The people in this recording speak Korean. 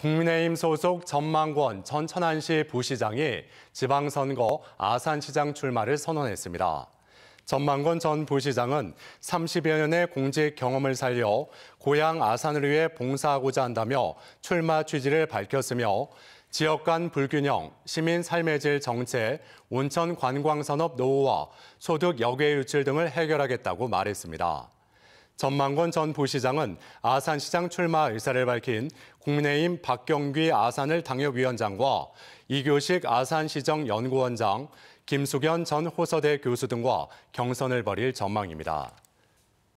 국민의힘 소속 전망권 전 천안시 부시장이 지방선거 아산시장 출마를 선언했습니다. 전망권 전 부시장은 30여 년의 공직 경험을 살려 고향 아산을 위해 봉사하고자 한다며 출마 취지를 밝혔으며 지역 간 불균형, 시민 삶의 질 정체, 온천 관광산업 노후화, 소득 여외 유출 등을 해결하겠다고 말했습니다. 전망권전 부시장은 아산시장 출마 의사를 밝힌 국민의힘 박경기 아산을 당협위원장과 이교식 아산시정 연구원장, 김숙연전 호서대 교수 등과 경선을 벌일 전망입니다.